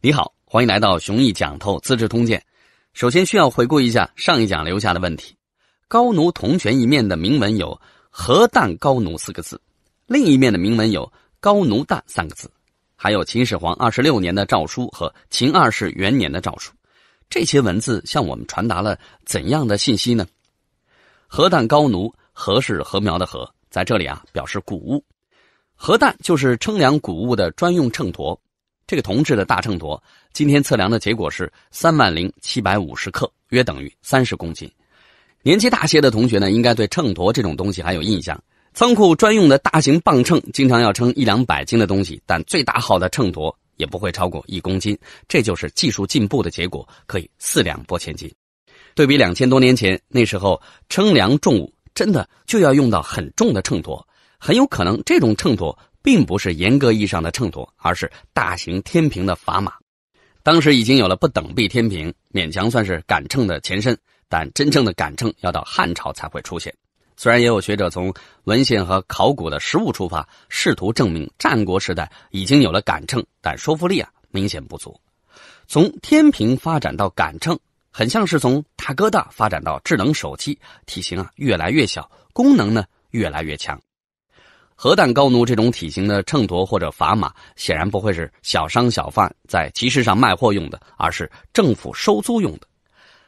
你好，欢迎来到熊毅讲透《资治通鉴》。首先需要回顾一下上一讲留下的问题：高奴铜权一面的铭文有“何旦高奴”四个字，另一面的铭文有“高奴旦”三个字。还有秦始皇二十六年的诏书和秦二世元年的诏书，这些文字向我们传达了怎样的信息呢？“何旦高奴”“何是禾苗的“禾”，在这里啊表示谷物，“何旦”就是称量谷物的专用秤砣。这个铜制的大秤砣，今天测量的结果是三万零七百五十克，约等于三十公斤。年纪大些的同学呢，应该对秤砣这种东西还有印象。仓库专用的大型磅秤，经常要称一两百斤的东西，但最大号的秤砣也不会超过一公斤。这就是技术进步的结果，可以四两拨千斤。对比两千多年前，那时候称量重物，真的就要用到很重的秤砣，很有可能这种秤砣。并不是严格意义上的秤砣，而是大型天平的砝码。当时已经有了不等臂天平，勉强算是杆秤的前身。但真正的杆秤要到汉朝才会出现。虽然也有学者从文献和考古的实物出发，试图证明战国时代已经有了杆秤，但说服力啊明显不足。从天平发展到杆秤，很像是从大哥大发展到智能手机，体型啊越来越小，功能呢越来越强。核弹高奴这种体型的秤砣或者砝码，显然不会是小商小贩在集市上卖货用的，而是政府收租用的。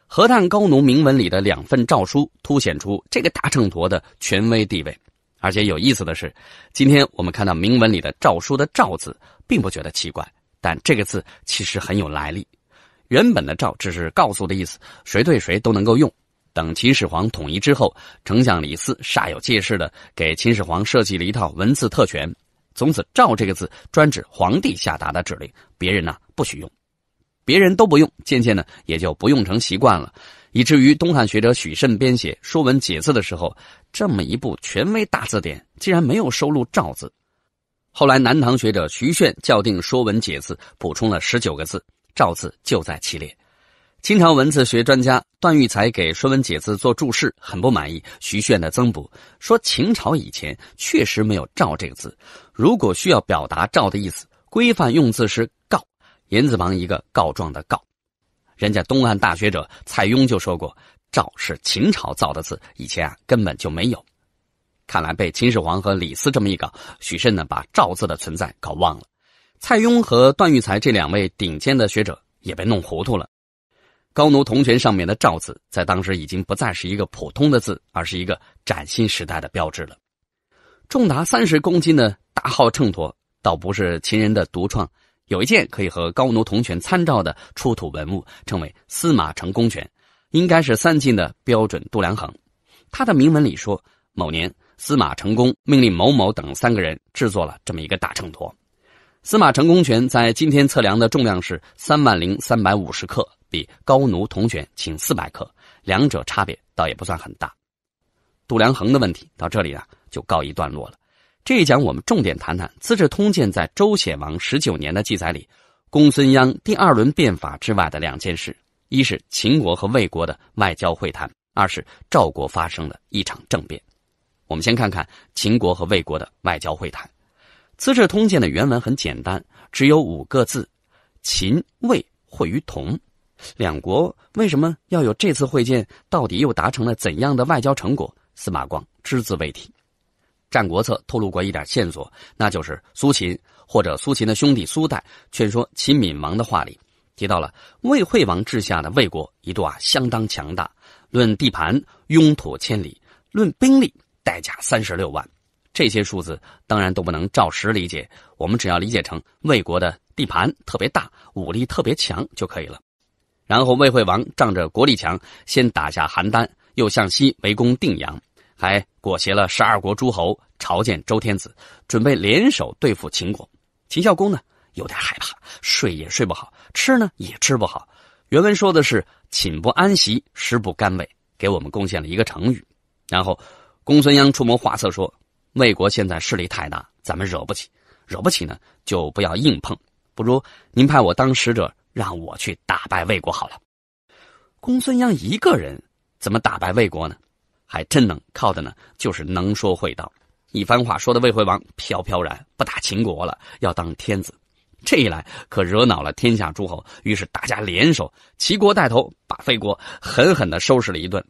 核弹高奴铭文里的两份诏书，凸显出这个大秤砣的权威地位。而且有意思的是，今天我们看到铭文里的诏书的“诏”字，并不觉得奇怪，但这个字其实很有来历。原本的“诏”只是告诉的意思，谁对谁都能够用。等秦始皇统一之后，丞相李斯煞有介事的给秦始皇设计了一套文字特权。从此“诏”这个字专指皇帝下达的指令，别人呢不许用，别人都不用，渐渐呢也就不用成习惯了，以至于东汉学者许慎编写《说文解字》的时候，这么一部权威大字典竟然没有收录“诏”字。后来南唐学者徐铉校订《说文解字》，补充了十九个字，“诏”字就在其列。清朝文字学专家段玉裁给《说文解字》做注释，很不满意徐铉的增补，说秦朝以前确实没有“赵”这个字。如果需要表达“赵”的意思，规范用字是“告”，言字旁一个告状的“告”。人家东汉大学者蔡邕就说过：“赵是秦朝造的字，以前啊根本就没有。”看来被秦始皇和李斯这么一搞，许慎呢把“赵”字的存在搞忘了。蔡邕和段玉裁这两位顶尖的学者也被弄糊涂了。高奴铜权上面的“赵”字，在当时已经不再是一个普通的字，而是一个崭新时代的标志了。重达三十公斤的大号秤砣，倒不是秦人的独创。有一件可以和高奴铜权参照的出土文物，称为司马成功权，应该是三晋的标准度量衡。它的铭文里说，某年司马成功命令某某等三个人制作了这么一个大秤砣。司马成功权在今天测量的重量是三万零三百五十克。比高奴铜钱轻四百克，两者差别倒也不算很大。度量衡的问题到这里啊就告一段落了。这一讲我们重点谈谈《资治通鉴》在周显王十九年的记载里，公孙鞅第二轮变法之外的两件事：一是秦国和魏国的外交会谈，二是赵国发生了一场政变。我们先看看秦国和魏国的外交会谈，《资治通鉴》的原文很简单，只有五个字：秦魏会于同。两国为什么要有这次会见？到底又达成了怎样的外交成果？司马光只字未提，《战国策》透露过一点线索，那就是苏秦或者苏秦的兄弟苏代劝说秦闵王的话里，提到了魏惠王治下的魏国一度啊相当强大，论地盘拥土千里，论兵力代价三十六万，这些数字当然都不能照实理解，我们只要理解成魏国的地盘特别大，武力特别强就可以了。然后魏惠王仗着国力强，先打下邯郸，又向西围攻定阳，还裹挟了十二国诸侯朝见周天子，准备联手对付秦国。秦孝公呢，有点害怕，睡也睡不好，吃呢也吃不好。原文说的是“寝不安席，食不甘味”，给我们贡献了一个成语。然后，公孙鞅出谋划策说：“魏国现在势力太大，咱们惹不起，惹不起呢就不要硬碰，不如您派我当使者。”让我去打败魏国好了。公孙鞅一个人怎么打败魏国呢？还真能，靠的呢就是能说会道。一番话说的魏惠王飘飘然，不打秦国了，要当天子。这一来可惹恼了天下诸侯，于是大家联手，齐国带头把魏国狠狠的收拾了一顿。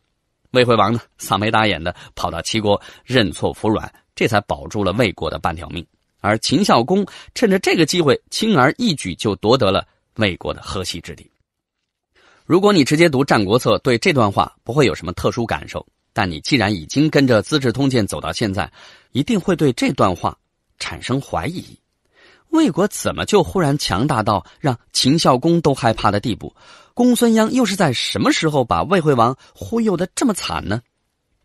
魏惠王呢，丧眉打眼的跑到齐国认错服软，这才保住了魏国的半条命。而秦孝公趁着这个机会，轻而易举就夺得了。魏国的河西之地。如果你直接读《战国策》，对这段话不会有什么特殊感受；但你既然已经跟着《资治通鉴》走到现在，一定会对这段话产生怀疑：魏国怎么就忽然强大到让秦孝公都害怕的地步？公孙鞅又是在什么时候把魏惠王忽悠的这么惨呢？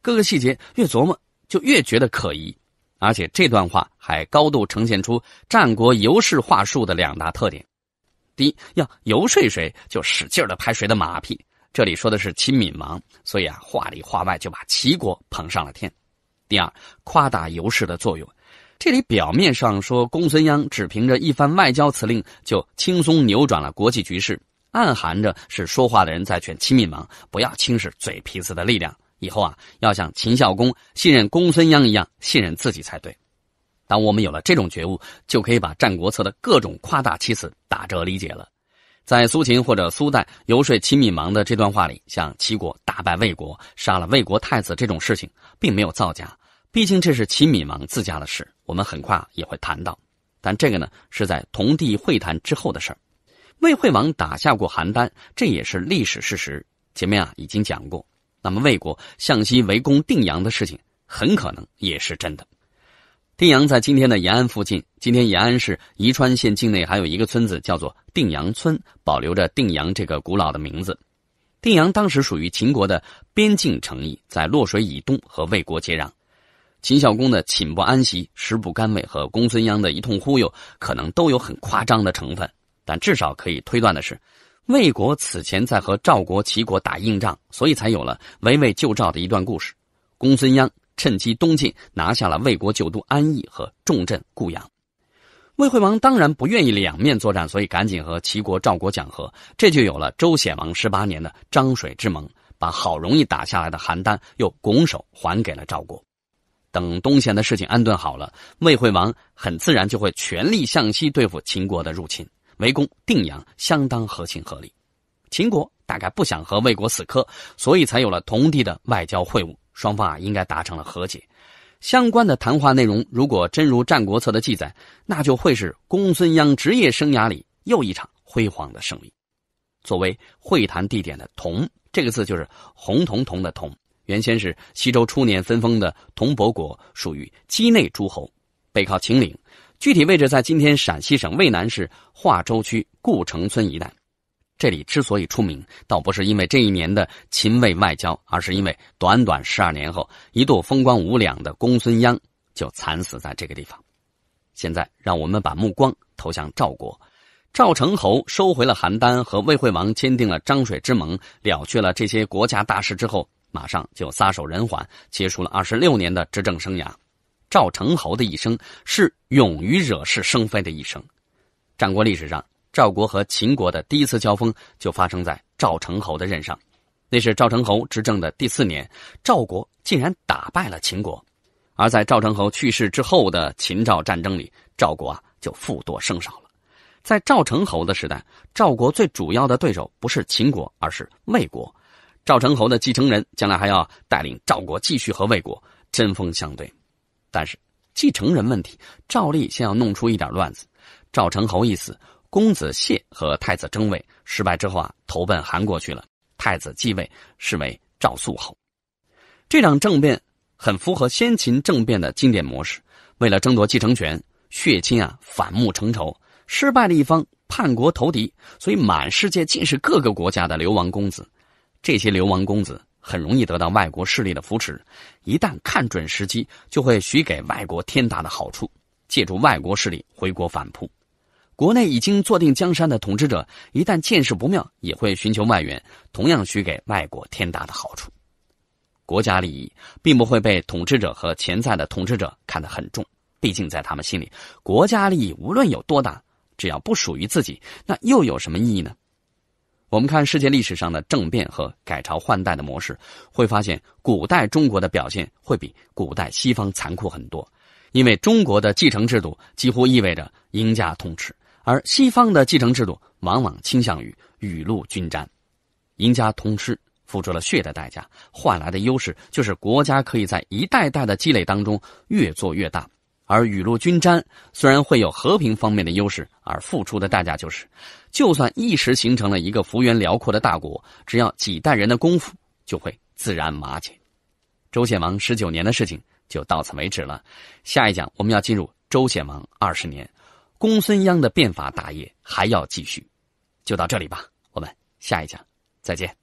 各个细节越琢磨就越觉得可疑，而且这段话还高度呈现出战国游士话术的两大特点。第一，要游说谁，就使劲的拍谁的马屁。这里说的是亲闵王，所以啊，话里话外就把齐国捧上了天。第二，夸大尤氏的作用。这里表面上说公孙鞅只凭着一番外交辞令就轻松扭转了国际局势，暗含着是说话的人在劝亲闵王不要轻视嘴皮子的力量，以后啊，要像秦孝公信任公孙鞅一样信任自己才对。当我们有了这种觉悟，就可以把《战国策》的各种夸大其词打折理解了。在苏秦或者苏代游说秦闵王的这段话里，像齐国打败魏国、杀了魏国太子这种事情，并没有造假。毕竟这是秦闵王自家的事，我们很快也会谈到。但这个呢，是在同地会谈之后的事儿。魏惠王打下过邯郸，这也是历史事实。前面啊已经讲过。那么魏国向西围攻定阳的事情，很可能也是真的。定阳在今天的延安附近，今天延安市宜川县境内还有一个村子叫做定阳村，保留着定阳这个古老的名字。定阳当时属于秦国的边境城邑，在洛水以东和魏国接壤。秦孝公的寝不安席、食不甘味和公孙鞅的一通忽悠，可能都有很夸张的成分，但至少可以推断的是，魏国此前在和赵国、齐国打硬仗，所以才有了围魏救赵的一段故事。公孙鞅。趁机东进，拿下了魏国旧都安邑和重镇固阳。魏惠王当然不愿意两面作战，所以赶紧和齐国、赵国讲和，这就有了周显王十八年的漳水之盟，把好容易打下来的邯郸又拱手还给了赵国。等东线的事情安顿好了，魏惠王很自然就会全力向西对付秦国的入侵，围攻定阳，相当合情合理。秦国大概不想和魏国死磕，所以才有了同地的外交会晤。双方啊应该达成了和解，相关的谈话内容，如果真如《战国策》的记载，那就会是公孙鞅职业生涯里又一场辉煌的胜利。作为会谈地点的“铜”这个字，就是红铜铜的“铜”，原先是西周初年分封的铜伯国，属于畿内诸侯，背靠秦岭，具体位置在今天陕西省渭南市华州区固城村一带。这里之所以出名，倒不是因为这一年的秦魏外交，而是因为短短十二年后，一度风光无两的公孙鞅就惨死在这个地方。现在，让我们把目光投向赵国。赵成侯收回了邯郸，和魏惠王签订了漳水之盟，了却了这些国家大事之后，马上就撒手人寰，结束了二十六年的执政生涯。赵成侯的一生是勇于惹是生非的一生。战国历史上。赵国和秦国的第一次交锋就发生在赵成侯的任上，那是赵成侯执政的第四年，赵国竟然打败了秦国。而在赵成侯去世之后的秦赵战争里，赵国啊就负多胜少了。在赵成侯的时代，赵国最主要的对手不是秦国，而是魏国。赵成侯的继承人将来还要带领赵国继续和魏国针锋相对，但是继承人问题照例先要弄出一点乱子。赵成侯一死。公子燮和太子争位失败之后啊，投奔韩国去了。太子继位，是为赵肃侯。这场政变很符合先秦政变的经典模式：为了争夺继承权，血亲啊反目成仇，失败的一方叛国投敌，所以满世界尽是各个国家的流亡公子。这些流亡公子很容易得到外国势力的扶持，一旦看准时机，就会许给外国天大的好处，借助外国势力回国反扑。国内已经坐定江山的统治者，一旦见势不妙，也会寻求外援，同样许给外国天大的好处。国家利益并不会被统治者和潜在的统治者看得很重，毕竟在他们心里，国家利益无论有多大，只要不属于自己，那又有什么意义呢？我们看世界历史上的政变和改朝换代的模式，会发现古代中国的表现会比古代西方残酷很多，因为中国的继承制度几乎意味着赢家通吃。而西方的继承制度往往倾向于雨露均沾，赢家通吃，付出了血的代价换来的优势就是国家可以在一代代的积累当中越做越大。而雨露均沾虽然会有和平方面的优势，而付出的代价就是，就算一时形成了一个幅员辽阔的大国，只要几代人的功夫就会自然瓦解。周显王十九年的事情就到此为止了，下一讲我们要进入周显王二十年。公孙鞅的变法大业还要继续，就到这里吧。我们下一讲再见。